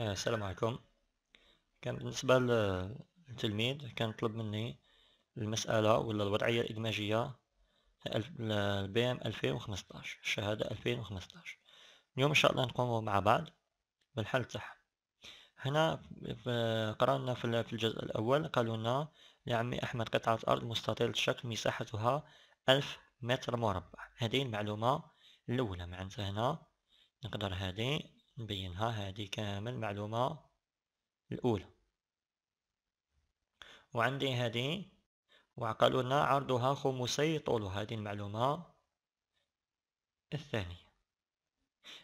آه، السلام عليكم كان بالنسبة للتلميذ كان طلب مني المسألة ولا الوضعية الإدماجية البي ام 2015 الشهادة 2015 اليوم إن شاء الله نقوم مع بعض بالحل تاعها هنا قرأنا في الجزء الأول قالوا لنا يا عمي أحمد قطعة أرض مستطيلة الشكل مساحتها ألف متر مربع هذه المعلومة الأولى معناتها هنا نقدر هذه نبينها هذه كامل معلومة الأولى وعندي هذه وعقلنا عرضها خمسي طول هذه المعلومة الثانية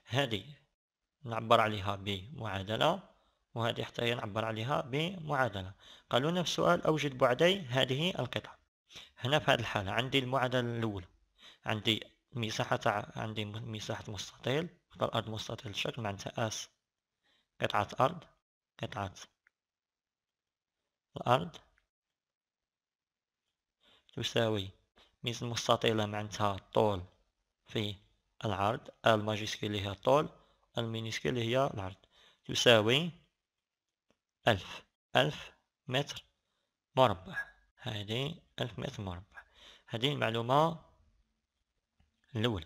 هذه نعبر عليها بمعادلة وهذه حتى هي نعبر عليها بمعادلة قالوا لنا في السؤال أوجد بعدي هذه القطعة هنا في هذه الحالة عندي المعادلة الأولى عندي مساحة تاع عندي مساحة مستطيل نختار أرض مستطيل الشكل معنتها أس قطعة أرض قطعة الأرض تساوي ميزة مستطيلة معنتها طول في العرض الماجيسكي اللي هي الطول المينيسكي اللي هي العرض تساوي ألف ألف متر مربع هذه ألف متر مربع هذه المعلومة الأول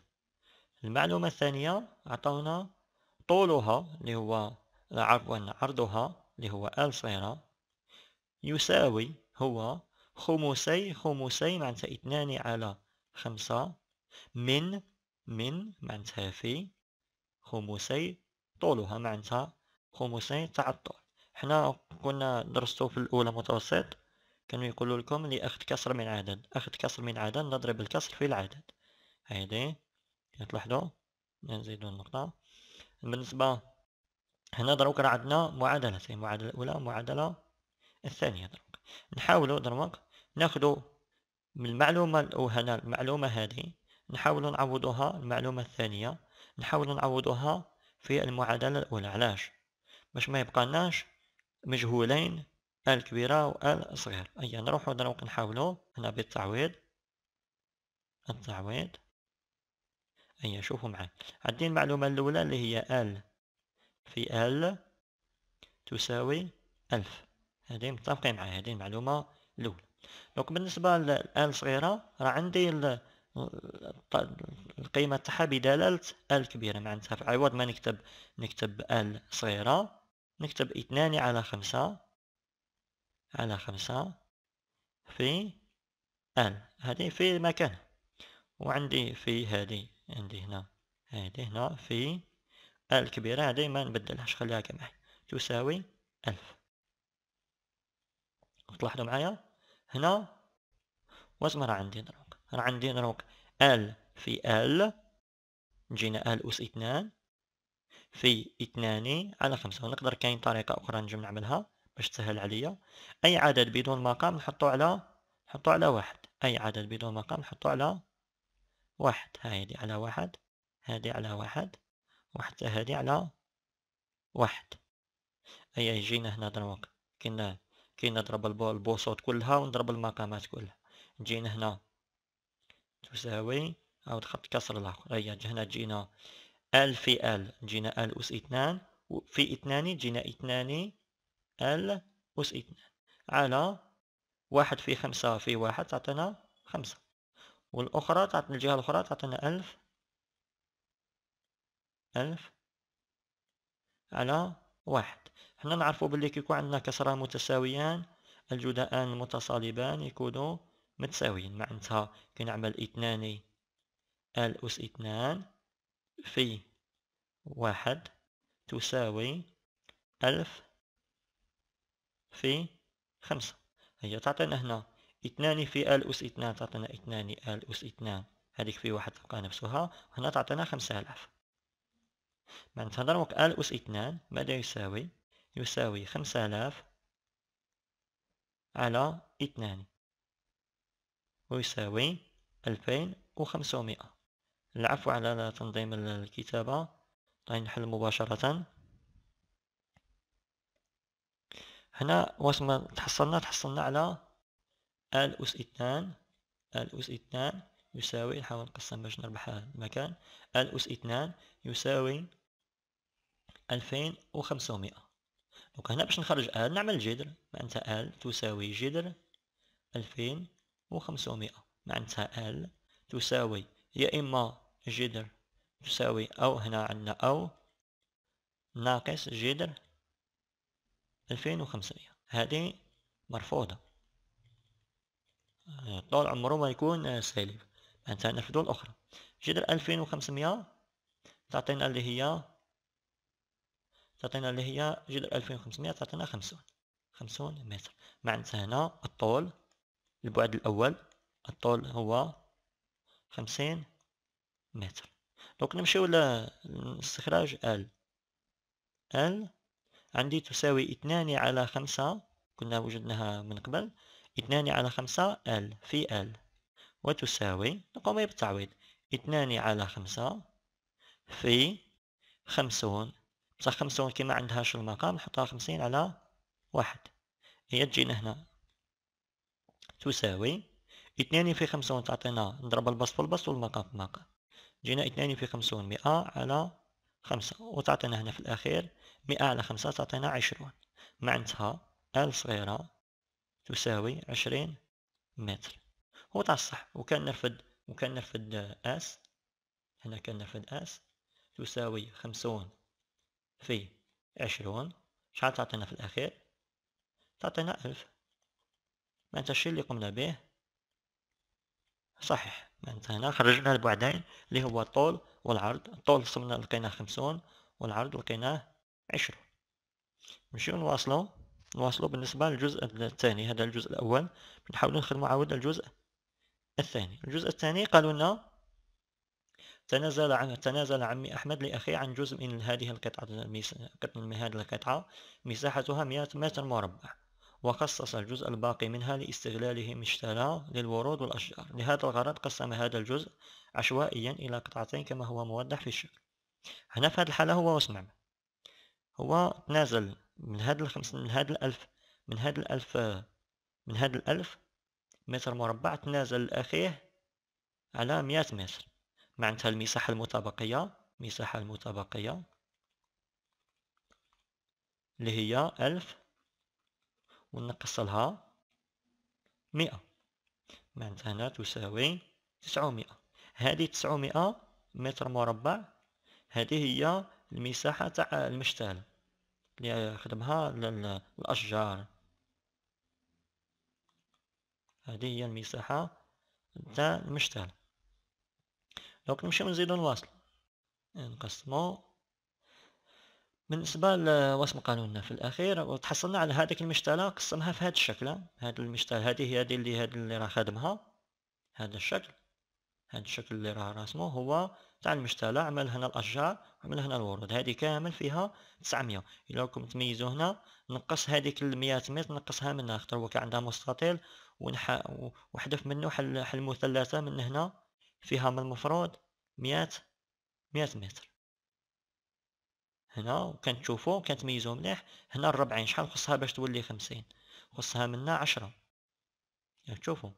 المعلومة الثانية عطاونا طولها اللي هو عفوا عرضها اللي هو ألف صغيرة يساوي هو خمسي خمسي معناتها اثنان على خمسة من من معناتها في خمسي طولها معناتها خمسي تاع الطول حنا كنا درستو في الأولى متوسط كانوا يقولوا لكم لأخذ كسر من عدد أخذ كسر من عدد نضرب الكسر في العدد هايدي تلاحظوا نزيدوا النقطة بالنسبة هنا دروك راه عندنا معادلة هي المعادلة الأولى المعادلة الثانية دروك نحاولوا دروك ناخدو من المعلومة هنا المعلومة هذه نحاولوا نعوضوها المعلومة الثانية نحاولوا نعوضوها في المعادلة الأولى علاش باش ما يبقاناش مجهولين ال كبيرة و أي نروحو دروك نحاولو هنا بالتعويض التعويض أي شوفوا معي عندي المعلومة الأولى اللي هي ال في ال تساوي ألف هذه متفقين معي هذه المعلومة الأولى دونك بالنسبة لال صغيرة راه عندي القيمة تاعها بدلالة ال كبيرة معناتها في عوض ما نكتب نكتب ال صغيرة نكتب اثنان على خمسة على خمسة في ال هذه في مكان وعندي في هذه عندي هنا هذه هنا في كبيرة هذه ما نبدلهاش خليها كما هي تساوي ألف وتلاحظوا معايا هنا واسم راه عندي دروك راه عندي دروك ال في ال جينا ال أس اثنان في اثنان على خمسة ونقدر كاين طريقة أخرى نجم نعملها باش تسهل عليا أي عدد بدون مقام نحطو على نحطو على واحد أي عدد بدون مقام نحطو على واحد هاي على واحد هذه على واحد وحتى هذه على واحد أي يجينا هنا دروك كنا كي نضرب البوصوت كلها ونضرب المقامات كلها جينا هنا تساوي أو خط كسر الآخر هي هنا جينا ال في ال جينا ال أس اثنان وفي اثنان جينا اثنان ال أس اثنان على واحد في خمسة في واحد تعطينا خمسة والأخرى تعطينا الجهة الأخرى تعطينا ألف ألف على واحد حنا نعرفو بلي كيكون عندنا كسرة متساويان الجداءان المتصالبان يكونوا متساويين معناتها كنعمل اثنان ال أس اثنان في واحد تساوي ألف في خمسة هي تعطينا هنا اثنان في ال أس اثنان تعطينا اثنان ال أس اثنان هذيك في واحد تبقى نفسها هنا تعطينا خمسة آلاف معناتها نضرب ال أس اثنان ماذا يساوي يساوي خمسة آلاف على اثنان ويساوي ألفين وخمسمائة العفو على تنظيم الكتابة غنحل مباشرة هنا واسم تحصلنا تحصلنا على ال أس اثنان ال أس اثنان يساوي نحاول نقسم باش نربحها المكان ال أس اثنان يساوي ألفين وخمسمائة دونك هنا باش نخرج ال نعمل جذر معنتها ال تساوي جذر ألفين وخمسمائة معنتها ال تساوي يا إما جذر تساوي أو هنا عندنا أو ناقص جذر ألفين وخمسمية هذه مرفوضة طول عمره ما يكون آه، سالب معناتها عندنا في جدر أخرى جذر ألفين وخمسمية تعطينا اللي هي تعطينا اللي هي جذر ألفين وخمسمية تعطينا خمسون خمسون متر معناتها هنا الطول البعد الأول الطول هو خمسين متر دونك نمشيو لاستخراج ال ال عندي تساوي اثنان على خمسة كنا وجدناها من قبل اثنان على خمسة ال في ال وتساوي نقوم بالتعويض اثنان على خمسة في خمسون بصح خمسون كما عندهاش المقام نحطها خمسين على واحد هي تجينا هنا تساوي اثنان في خمسون تعطينا نضرب البسط في البسط والمقام في المقام جينا اثنان في خمسون مئة على خمسة وتعطينا هنا في الأخير مئة على خمسة تعطينا عشرون معنتها ال صغيرة تساوي عشرين متر هو تاع الصح وكان نرفد وكان نرفد اس هنا كان نرفد اس تساوي خمسون في عشرون شحال تعطينا في الأخير تعطينا ألف معنتها الشيء اللي قمنا به صحيح معنتها هنا خرجنا البعدين اللي هو الطول والعرض الطول صمنا لقيناه خمسون والعرض لقيناه عشرون نمشيو نواصلو نواصلوا بالنسبة للجزء الثاني هذا الجزء الأول نحاولو نخدمو عاود الجزء الثاني الجزء الثاني قالوا لنا تنازل عن تنازل عمي أحمد لأخيه عن جزء من هذه القطعة من هذه القطعة مساحتها 100 متر مربع وخصص الجزء الباقي منها لاستغلاله مشترى للورود والأشجار لهذا الغرض قسم هذا الجزء عشوائيا إلى قطعتين كما هو موضح في الشكل هنا في هذه الحالة هو واسمع هو تنازل من هاد الخمس من هاد الألف من هاد الألف من هاد الألف متر مربع تنازل لأخيه على مية متر معنتها المساحة المتبقية المساحة المتبقية اللي هي ألف ونقص لها مئة معنتها هنا تساوي تسعمائة هذه تسعمائة متر مربع هذه هي المساحة تاع المشتال اللي يعني خدمها الأشجار هذه هي المساحة تاع المشتل دونك نمشيو نزيدو نواصل نقسمو بالنسبة لوسم قانوننا في الأخير وتحصلنا على هذيك المشتلة قسمها في هذا الشكل هذا المشتل هذه هي هذه اللي هاد اللي راه خادمها هذا الشكل هذا الشكل اللي راه راسمه هو تاع المشتلى عمل هنا الاشجار عمل هنا الورود هذه كامل فيها 900 الا راكم تميزوا هنا نقص هذيك ال 100 متر نقصها منها خاطر هو كان عندها مستطيل ونح... وحذف منه حل حل مثلثه من هنا فيها من المفروض 100 100 متر هنا وكان تشوفوا كان تميزوا مليح هنا الربعين شحال خصها باش تولي 50 خصها منا 10 تشوفوا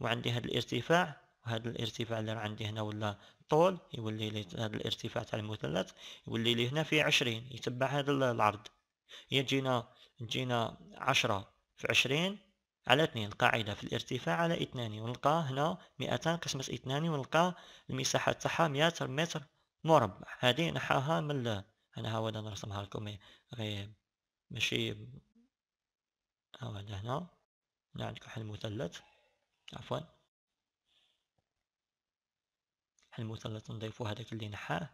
وعندي هذا الارتفاع هذا الارتفاع اللي راه عندي هنا ولا طول يولي لي هذا الارتفاع تاع المثلث يولي لي هنا في عشرين يتبع هذا العرض يجينا جينا عشرة في عشرين على اثنين القاعدة في الارتفاع على اثنان ونلقى هنا مئتان قسمة اثنان ونلقى المساحة تاعها مئة متر مربع هذه نحاها من لا انا هاولا نرسمها لكم إيه، غير ماشي هاولا هنا هنا عندكم حل مثلث عفوا بحال المثلث تنضيفو هذاك اللي نحاه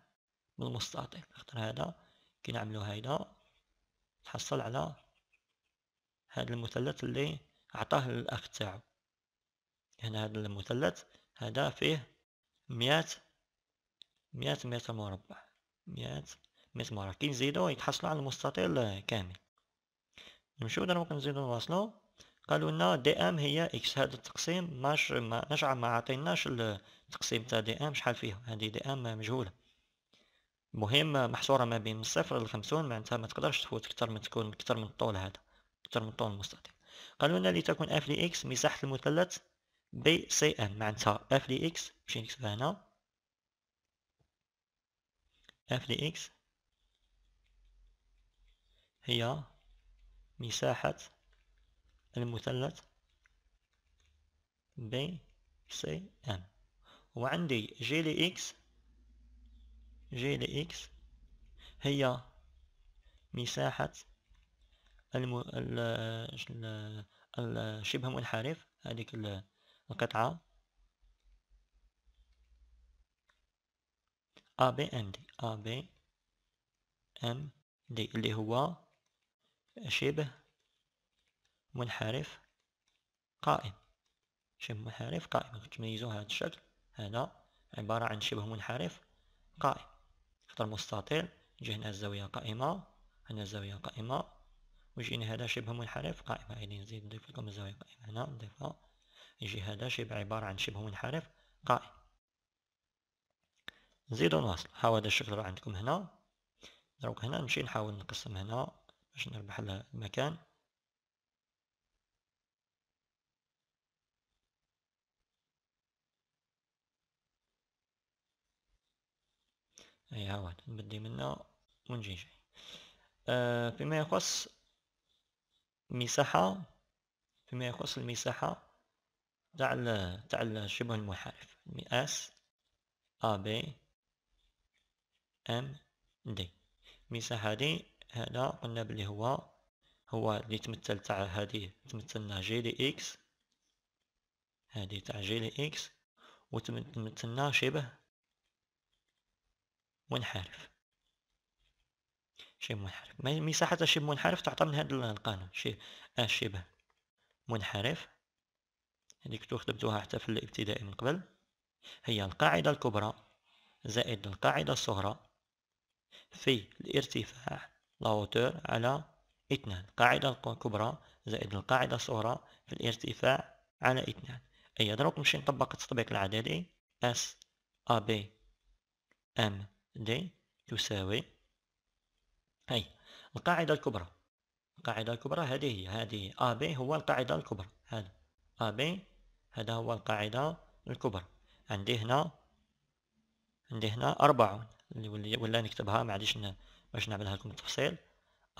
من المستطيل خاطر هذا كي نعملو هيدا نحصل على هذا المثلث اللي عطاه الاخ تاعو هنا هذا المثلث هذا فيه مئة مئة متر مربع مئة متر مربع كي نزيدو يتحصلو على المستطيل كامل نمشيو دروك نزيدو نواصلو قالوا لنا دي ام هي اكس هذا التقسيم ماش ما نجعل ما عطيناش التقسيم تاع دي ام شحال فيها هذه دي ام مجهوله المهم محصوره ما بين الصفر للخمسون معناتها ما تقدرش تفوت اكثر من تكون اكثر من الطول هذا اكثر من الطول المستطيل قالوا لنا لتكون اف لي اكس مساحه المثلث بي سي ان معناتها اف لي اكس باش نكتبها هنا اف لي اكس هي مساحه المثلث بي سي ام وعندي جي لإكس جي لإكس هي مساحة الم... ال... ال... الشبه منحرف هذيك القطعة AB MD AB MD اللي هو شبه منحرف قائم شبه منحرف قائم تميزوا هذا الشكل هذا عبارة عن شبه منحرف قائم خطر مستطيل هنا الزاوية قائمة هنا الزاوية قائمة وجهنا هذا شبه منحرف قائمة هاي نزيد نضيف لكم الزاوية قائمة هنا نضيفها يجي هذا شبه عبارة عن شبه منحرف قائم نزيدو ونواصل ها هذا الشكل راه عندكم هنا دروك هنا نمشي نحاول نقسم هنا باش نربح المكان اي هاو نبدي منه ونجي جاي آه فيما يخص مساحة فيما يخص المساحة تاع تاع الشبه المنحرف مقاس أ بي ام دي المساحة دي هذا قلنا بلي هو هو اللي تمثل تاع هادي تمثلنا جي دي اكس هادي تاع جي دي اكس وتمثلنا شبه منحرف شيء منحرف مساحة الشيء منحرف تعطى من هذا القانون شيء الشبه آه، منحرف هذيك خدمتوها حتى في الابتدائي من قبل هي القاعدة الكبرى زائد القاعدة الصغرى في الارتفاع لاوتور على اثنان القاعدة الكبرى زائد القاعدة الصغرى في الارتفاع على اثنان أي دروك نمشي نطبق التطبيق العددي اس ا بي ام دي تساوي هاي القاعدة الكبرى القاعدة الكبرى هذه هي هذه AB هو القاعدة الكبرى هذا AB هذا هو القاعدة الكبرى عندي هنا عندي هنا اللي ولا نكتبها معليش باش نعملها لكم تفصيل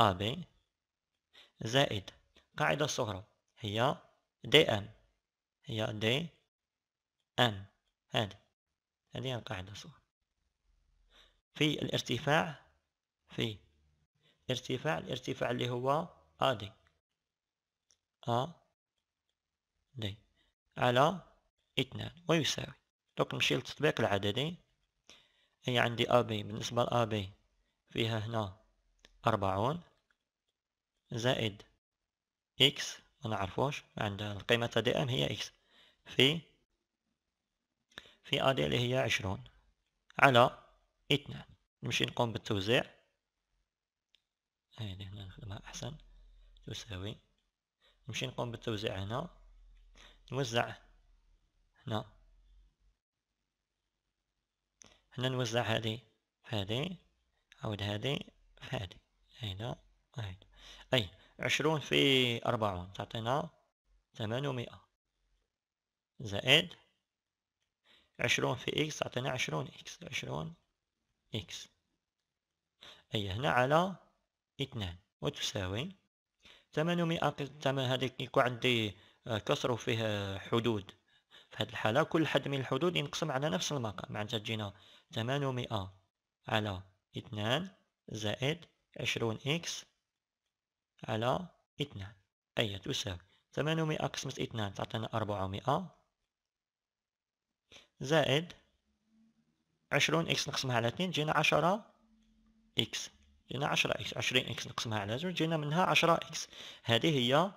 AB زائد القاعدة الصغرى هي DM هي DM هذه هذه القاعدة الصغرى في الارتفاع في ارتفاع الارتفاع اللي هو آدي آدي على اثنان ويساوي دوك نمشي للتطبيق العددي هي عندي أبي بالنسبة ل بي فيها هنا أربعون زائد إكس ما نعرفوش عند القيمة تاع دي ام هي إكس في في أدي اللي هي عشرون على اثنان نمشي نقوم بالتوزيع هذه هنا نخدمها احسن تساوي نمشي نقوم بالتوزيع هنا نوزع هنا هنا نوزع هذه هذه عاود هذه هذه هنا هنا اي عشرون في أربعون تعطينا ثمانمائة زائد عشرون في إكس تعطينا عشرون إكس عشرون x أي هنا على اثنان وتساوي 800 هذيك يكون عندي آه، كسر وفيه حدود في هذه الحالة كل حد من الحدود ينقسم على نفس المقام معناتها تجينا 800 على اثنان زائد 20 إكس على اثنان أي تساوي 800 قسمة اثنان تعطينا 400 زائد عشرون إكس نقسمها على اثنين جينا عشرة إكس جينا عشرة إكس عشرين إكس نقسمها على زوج جينا منها عشرة إكس هذه هي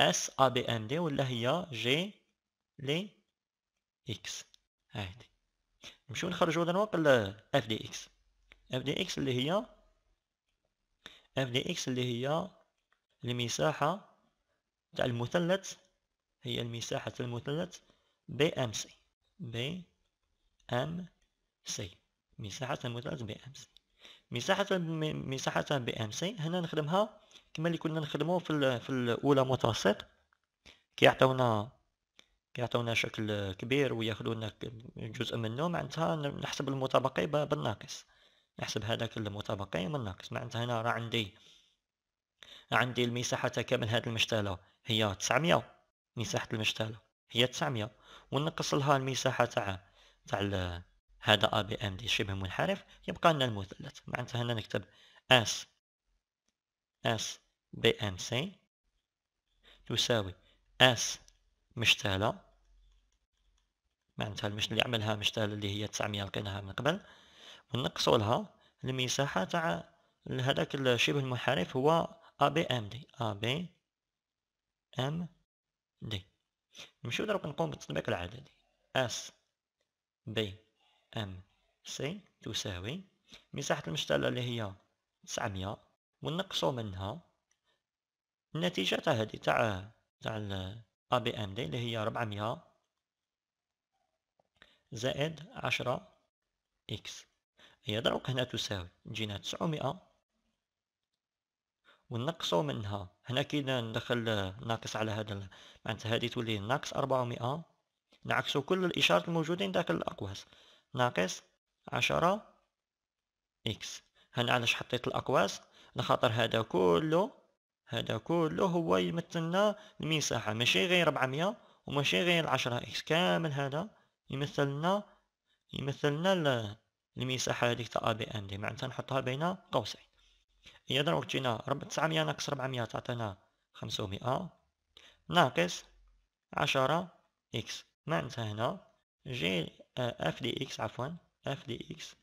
اس ا بي إم دي ولا هي جي لي إكس هادي نمشيو نخرجو دروك ل اف دي إكس اف دي إكس اللي هي اف دي إكس اللي هي المساحة تاع المثلث هي المساحة المثلث بي ام سي بي ام سي مساحة المثلث ام سي مساحة مساحة ام سي هنا نخدمها كما اللي كنا نخدمو في, في الأولى متوسط كيعطيونا كيعطيونا شكل كبير وياخذونا جزء منه معناتها نحسب المتبقي بالناقص نحسب هذاك المتبقي من الناقص معناتها هنا راه عندي عندي المساحة كامل هذه المشتلة هي 900 مساحة المشتلة هي 900 ونقص لها المساحة تاع تاع هذا ا بي ام دي شبه منحرف يبقى لنا المثلث معناتها هنا نكتب اس اس بي ام سي تساوي اس مشتالة معناتها المش اللي عملها مشتالة اللي هي 900 لقيناها من قبل ونقصوا لها المساحة تاع هذاك الشبه المنحرف هو ا بي ام دي ا بي ام دي نمشيو دروك نقوم بالتطبيق العددي اس بي ام سي تساوي مساحة المشتلة اللي هي 900 ونقصوا منها النتيجة تاع هادي تاع تاع ال بي ام دي اللي هي 400 زائد 10 اكس هي دروك هنا تساوي جينا 900 ونقصوا منها هنا كي ندخل ناقص على هذا معناتها هادي تولي ناقص 400 نعكسوا كل الاشارات الموجودين داخل الاقواس ناقص عشرة إكس هنا علاش حطيت الأقواس لخاطر هذا كله هذا كله هو يمثلنا المساحة ماشي غير ربعمية وماشي غير عشرة إكس كامل هذا يمثلنا يمثلنا المساحة هذيك تاع أ بي إم دي معنتها نحطها بين قوسين هي ضرب جينا رب تسعمية ناقص ربعمية تعطينا خمسمائة ناقص عشرة إكس معنتها هنا جي اف دي اكس عفوا اف دي اكس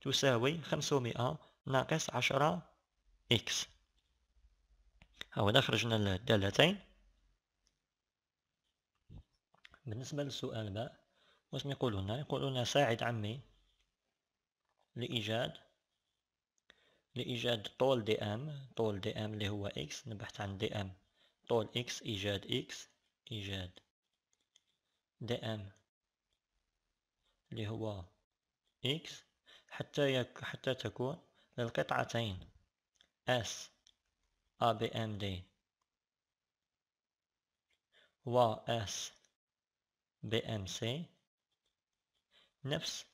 تساوي 500 ناقص عشرة اكس هنا خرجنا الدالتين بالنسبة للسؤال ب واش يقول لنا يقول لنا ساعد عمي لإيجاد لإيجاد طول دي ام طول دي ام اللي هو اكس نبحث عن دي ام طول اكس إيجاد اكس إيجاد دي ام اللي هو إكس حتى يك حتى تكون للقطعتين S d و S c نفس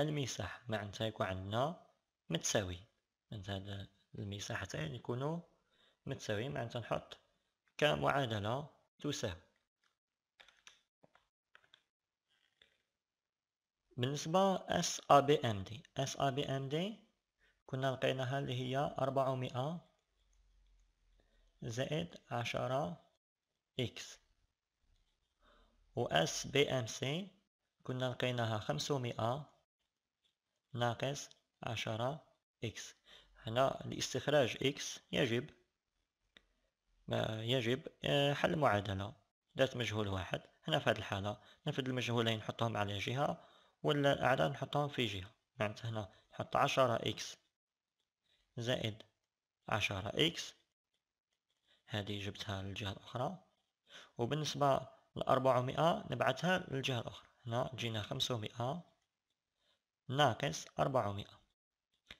المساحة معناتها يكون عندنا متساوي معناتها هاد المساحتين يكونوا متساويين معناتها نحط كمعادلة تساوي بالنسبة اس ا بي ام دي اس ا بي ام دي كنا لقيناها اللي هي 400 زائد عشرة اكس و اس بي ام سي كنا لقيناها 500 ناقص عشرة اكس هنا لاستخراج اكس يجب يجب آه، حل معادلة ذات مجهول واحد هنا في هذه الحالة نفذ المجهولين نحطهم على جهة ولا الأعداد نحطهم في جهة معناتها هنا نحط عشرة إكس زائد عشرة إكس هذه جبتها للجهة الأخرى وبالنسبة لأربعمائة نبعتها للجهة الأخرى هنا جينا خمسمائة ناقص أربعمائة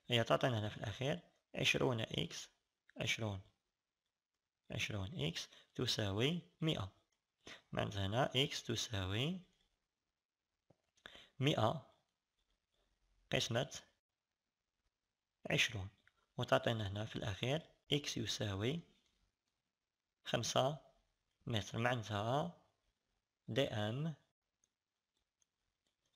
هي تعطينا هنا في الأخير عشرون إكس عشرون عشرون إكس تساوي مئة معناتها هنا إكس تساوي مئة قسمة عشرون وتعطينا هنا في الأخير إكس يساوي خمسة متر معناتها دي أم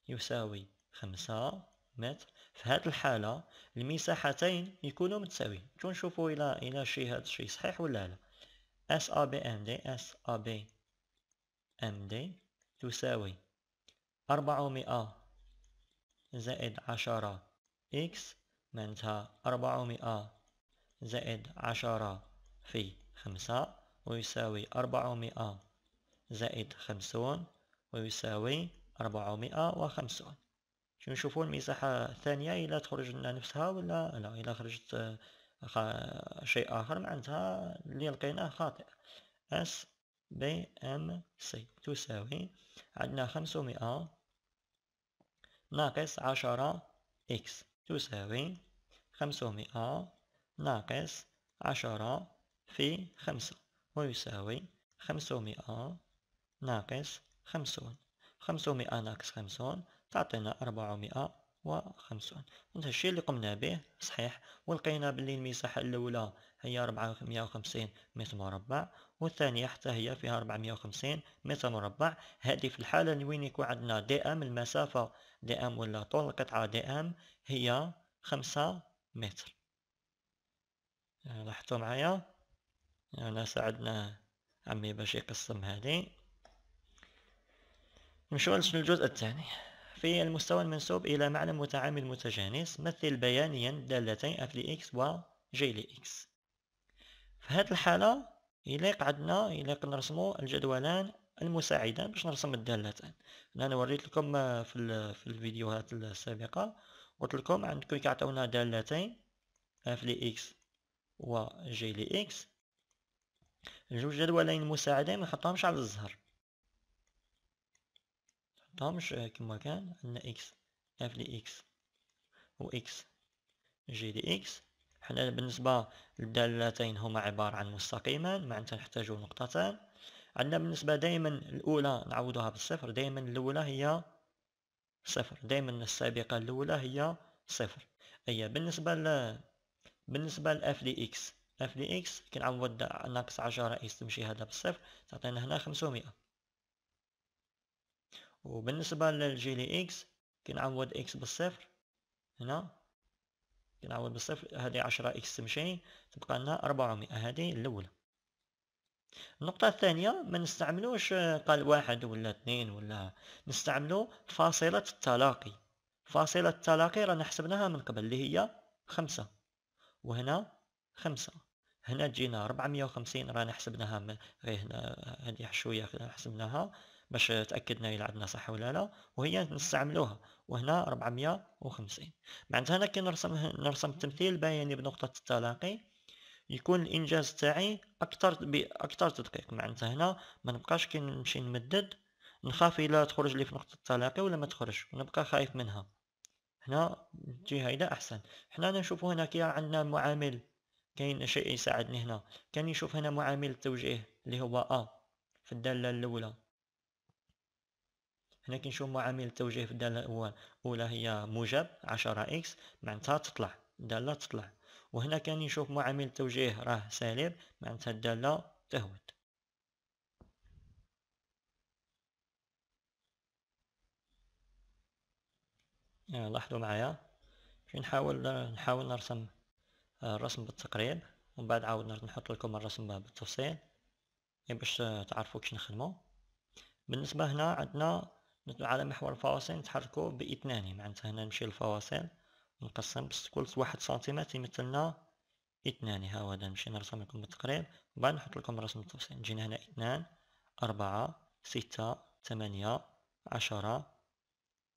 يساوي خمسة متر في هاد الحالة المساحتين يكونوا متساويين نشوفوا إلى إلى شي هذا الشيء صحيح ولا لا اس ا بي ام دي اس ا بي ام دي تساوي 400 زائد عشرة إكس منتها 400 زائد عشرة في خمسة ويساوي 400 زائد خمسون ويساوي 450 وخمسون نشوفوا المساحة الثانية إلا تخرج لنا نفسها ولا لا إلا خرجت شيء آخر معناتها اللي لقيناه خاطئ اس بي ام سي تساوي عندنا 500 ناقص عشرة إكس تساوي خمسمائة ناقص عشرة في خمسة ويساوي خمسمائة ناقص خمسون خمسمائة ناقص خمسون تعطينا أربعمائة وخمسون هذا الشيء اللي قمنا به صحيح ولقينا باللي المساحة الأولى هي وخمسين متر مربع والثانية حتى هي فيها وخمسين متر مربع هذه في الحالة وين يكون عندنا دي ام المسافة دي ام ولا طول القطعة دي ام هي خمسة متر آه، لاحظتوا معايا أنا آه، ساعدنا عمي باش يقسم هذه نمشيو للجزء الثاني في المستوى المنسوب إلى معنى متعامل متجانس مثل بيانيا دالتين f لx و j لx في هذه الحالة يليق عندنا يليق نرسمو الجدولان المساعدان باش نرسم الدالتان انا وريت لكم في, في الفيديوهات السابقة قلت لكم عندكم كيعطيونا دالتين f لx و j لx جوج جدولين المساعدين ما نحطهمش على الزهر طامج كما كان عندنا إكس اف دي إكس و إكس جي دي إكس حنا بالنسبة للدالتين هما عبارة عن مستقيمان معنتها نحتاجو نقطتان عندنا بالنسبة دائما الأولى نعوضها بالصفر دائما الأولى هي صفر دائما السابقة الأولى هي صفر أي بالنسبة ل بالنسبة ل اكس اف دي اكس كنعوض ناقص عشرة إكس تمشي هذا بالصفر تعطينا هنا خمسمائة وبالنسبة للجي لي اكس كنعوض اكس بالصفر هنا كنعوض بالصفر هذه عشرة اكس تمشي تبقى لنا أربعمائة هذه الأولى النقطة الثانية ما نستعملوش قال واحد ولا اثنين ولا نستعملو فاصلة التلاقي فاصلة التلاقي رانا حسبناها من قبل اللي هي خمسة وهنا خمسة هنا تجينا ربعمية وخمسين رانا حسبناها غير هنا هذه حشوية حسبناها باش تأكدنا إلا عندنا صح ولا لا وهي نستعملوها وهنا 450 معناتها هنا كي نرسم نرسم تمثيل بياني بنقطة التلاقي يكون الإنجاز تاعي أكثر بأكثر تدقيق معناتها هنا ما نبقاش كي نمشي نمدد نخاف إلا تخرج لي في نقطة التلاقي ولا ما تخرج ونبقى خايف منها هنا تجي هيدا أحسن حنا نشوفو هنا كي عندنا معامل كاين شيء يساعدني هنا كان يشوف هنا معامل التوجيه اللي هو أ في الدالة الأولى هنا كنشوف معامل التوجيه في الدالة الأول أولى هي موجب 10 إكس معناتها تطلع الدالة تطلع وهنا كان نشوف معامل التوجيه راه سالب معناتها الدالة تهبط لاحظوا معايا كي نحاول نحاول نرسم الرسم بالتقريب ومن بعد عاود نحط لكم الرسم بالتفصيل إيه، باش تعرفوا كيش نخدمو بالنسبه هنا عندنا مثل على محور الفواصل نتحركو باثنان معناتها هنا نمشي للفواصل نقسم كل واحد سنتيمتر يمثلنا اثنان ها هو هذا نمشي نرسم لكم بالتقريب وبعد نحط لكم رسم التفصيل نجينا هنا اثنان أربعة ستة ثمانية عشرة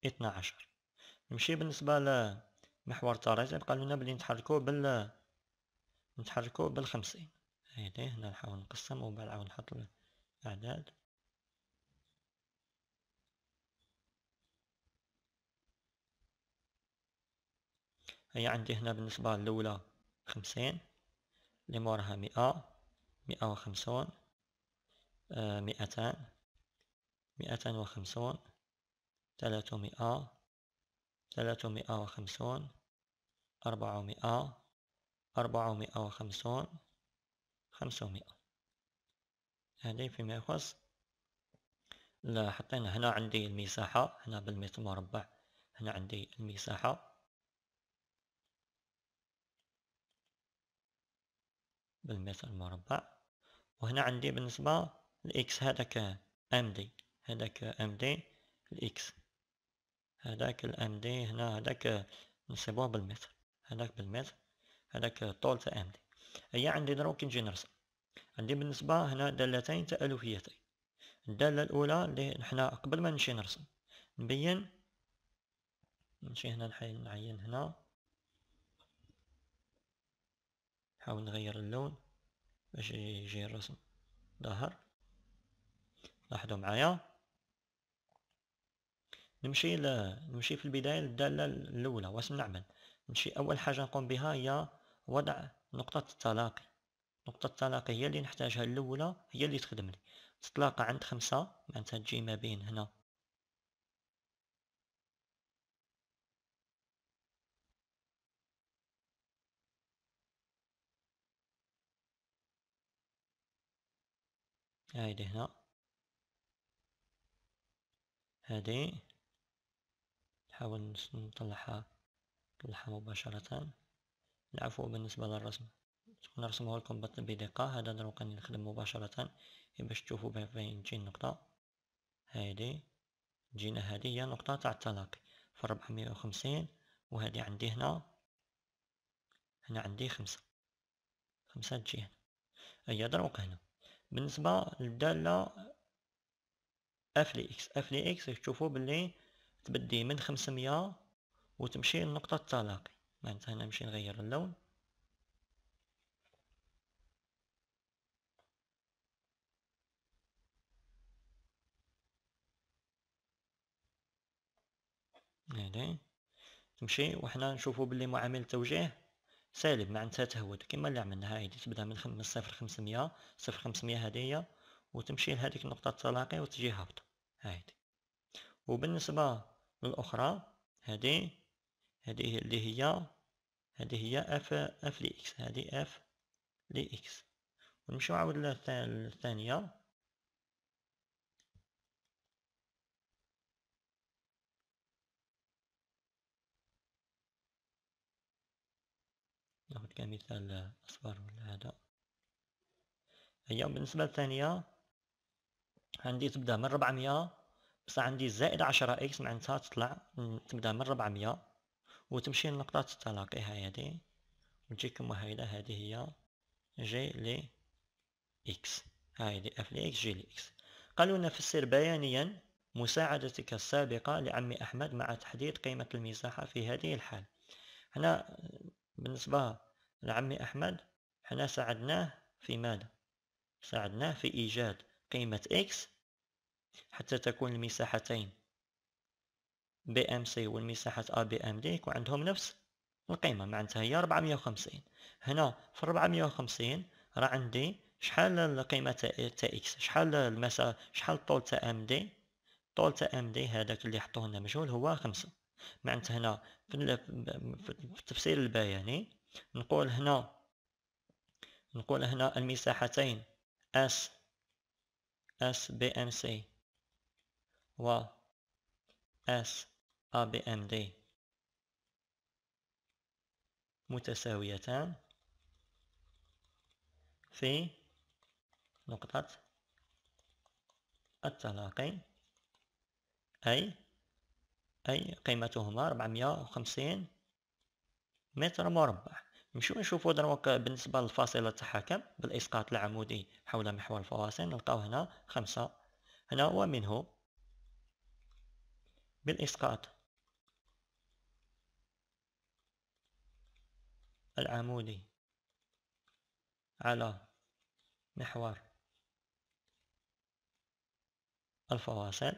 اثنا عشر نمشي بالنسبة لمحور الطريق يبقى لنا بلي نتحركو بال نتحركو بالخمسين هايدي هنا نحاول نقسم وبعد نعاود نحط الأعداد هي عندي هنا بالنسبة للأولى خمسين اللي موراها مئة مئة وخمسون آه، مئتان مئتان وخمسون ثلاثمائة ثلاثمائة وخمسون أربعمائة أربعمائة وخمسون خمسمائة هذه فيما يخص حطينا هنا عندي المساحة هنا بالمتر مربع هنا عندي المساحة بالمتر المربع وهنا عندي بالنسبة لإكس هذاك ام دي هذاك ام دي الإكس هذاك الام دي هنا هذاك نسيبوه بالمتر هذاك بالمتر هذاك طول تاع ام دي هي عندي دروك كي نجي نرسم عندي بالنسبة هنا دالتين تألوفيتين الدالة الأولى اللي حنا قبل ما نمشي نرسم نبين نمشي هنا نعين هنا نحاول نغير اللون باش يجي الرسم ظاهر لاحظوا معايا نمشي ل... نمشي في البداية للدالة الأولى واش نعمل نمشي أول حاجة نقوم بها هي وضع نقطة التلاقي نقطة التلاقي هي اللي نحتاجها الأولى هي اللي تخدمني تتلاقى عند خمسة معناتها تجي ما بين هنا هايدي هنا هذه نحاول نطلعها نطلعها مباشرة العفو بالنسبة للرسم نرسمه لكم بدقة هذا دروقا نخدم مباشرة باش تشوفوا بين فين تجي النقطة هادي جينا هادي هي نقطة تاع التلاقي في ربعمية وخمسين وهادي عندي هنا هنا عندي خمسة خمسة تجي هنا هي دروق هنا بالنسبة للدالة اف لي اكس اف لي اكس تشوفوا باللي تبدي من خمسمية وتمشي لنقطة التلاقي معناتها هنا نمشي نغير اللون هذا تمشي وحنا نشوفوا باللي معامل التوجيه سالب معناتها تهود كما اللي عملناها هايدي تبدا من خم... من صفر خمسمية صفر خمسمية هادية وتمشي لهاديك النقطة التلاقي وتجي هابطة هايدي وبالنسبة للأخرى هادي هادي اللي هي هادي هي اف اف لإكس هادي اف لإكس ونمشيو عاود للثانية كمثال أصفر ولا هذا هي بالنسبة الثانية عندي تبدا من 400 بصح عندي زائد 10 اكس معناتها تطلع تبدا من 400 وتمشي لنقطة التلاقي هاي هادي وتجيك مهيلة هادي هي جي لي اكس هاي اف لي اكس جي لي اكس قالوا لنا فسر بيانيا مساعدتك السابقة لعم أحمد مع تحديد قيمة المساحة في هذه الحال هنا بالنسبة لعمي أحمد حنا ساعدناه في ماذا؟ ساعدناه في إيجاد قيمة x حتى تكون المساحتين BMC والمساحة ABMD يكون عندهم نفس القيمة معناتها هي 450 هنا في 450 راه عندي شحال القيمة تاع اكس شحال المسا شحال الطول تاع ام دي الطول تاع ام دي هذاك اللي حطوه لنا مجهول هو خمسة معناتها هنا في التفسير البياني نقول هنا نقول هنا المساحتين S S BMC و S ABMD متساويتان في نقطة التلاقي أي أي قيمتهما 450 متر مربع نمشيو نشوفو دروك بالنسبة للفاصلة تاعها كم بالإسقاط العمودي حول محور الفواصل نلقاو هنا خمسة هنا ومنه بالإسقاط العمودي على محور الفواصل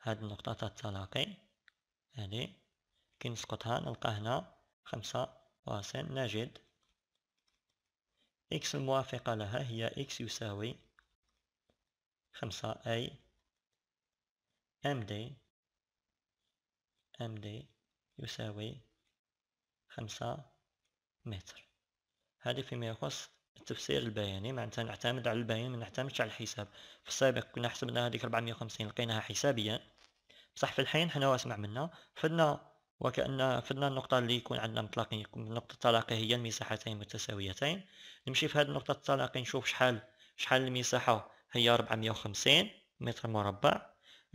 هذه النقطة التلاقي هذه يعني كي نسقطها نلقى هنا خمسة فاصل نجد إكس الموافقة لها هي إكس يساوي خمسة أي أم دي أم دي يساوي خمسة متر هذه فيما يخص التفسير البياني معناتها نعتمد على البيان ما نعتمدش على الحساب في السابق كنا حسبنا هذيك 450 لقيناها حسابيا بصح في الحين حنا واسمع منا فدنا وكأن فدنا النقطة اللي يكون عندنا مطلقين نقطة التلاقي هي المساحتين متساويتين نمشي في هذه النقطة التلاقي نشوف شحال شحال المساحة هي 450 متر مربع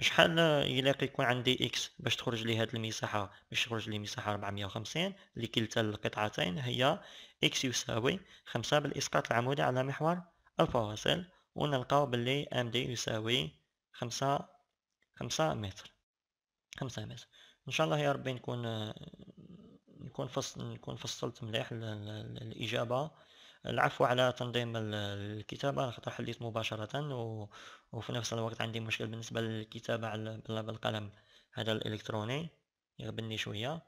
شحال يلاقي يكون عندي اكس باش تخرج لي هذه المساحه باش تخرج لي مساحه 450 لكلتا القطعتين هي اكس يساوي 5 بالاسقاط العمودي على محور الفواصل ونلقاو باللي ام دي يساوي 5 5 متر خمسة بس ان شاء الله يا ربي نكون نكون فصل نكون فصلت مليح الاجابه العفو على تنظيم الكتابه خاطر حليت مباشره و... وفي نفس الوقت عندي مشكل بالنسبه للكتابه على بالقلم هذا الالكتروني يغبني شويه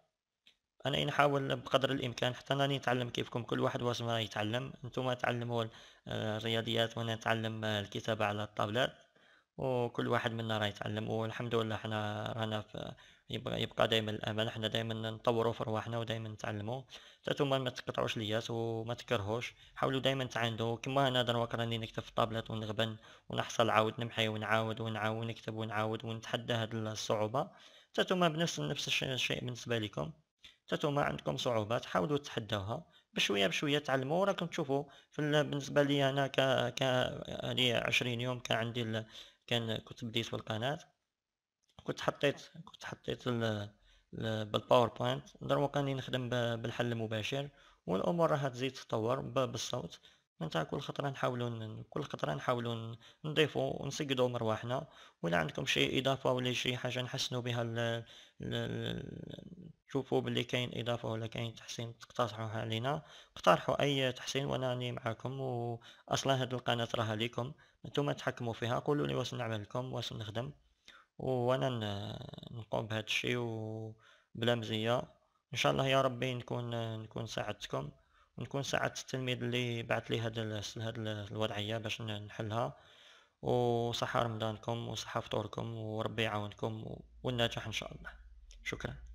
انا نحاول بقدر الامكان حتى راني نتعلم كيفكم كل واحد واش ما يتعلم نتوما تعلموا الرياضيات وانا نتعلم الكتابه على الطابلات وكل واحد منا راه يتعلم والحمد لله حنا رانا في يبقى, يبقى دائما الامل حنا دائما نطوروا في رواحنا ودائما نتعلموا نتوما ما تقطعوش لياس وما تكرهوش حاولوا دائما تعاندوا كما انا دابا راني نكتب في الطابلات ونغبن ونحصل عاود نمحي ونعاود ونعاود نكتب ونعاود ونتحدى هاد الصعوبه نتوما بنفس نفس الشيء بالنسبه لكم نتوما عندكم صعوبات حاولوا تتحداوها بشويه بشويه تعلموا راكم تشوفوا بالنسبه لي انا ك ك 20 يعني يوم كان عندي كان كنت بديت بالقناه كنت حطيت كنت حطيت بالباوربوينت دروك كاني نخدم بالحل المباشر والامور راها تزيد تطور بالصوت نتاع كل خطره نحاولوا كل خطره نحاولوا نضيفوا ونسجدوا مرواحنا ولا عندكم شي اضافه ولا شي حاجه نحسنوا بها ل... ل... شوفوا بلي كاين اضافه ولا كاين تحسين تقترحوها علينا اقترحوا اي تحسين وانا راني معاكم واصلا هاد القناه راها ليكم نتوما تحكموا فيها قولوا لي واش نعمل لكم واش نخدم وانا نقوم بهذا الشيء وبلا مزيه ان شاء الله يا ربي نكون نكون ساعدتكم ونكون ساعدت التلميذ اللي بعث لي هذا هاد الوضعيه باش نحلها وصحه رمضانكم وصحه فطوركم وربي يعاونكم والنجاح ان شاء الله شكرا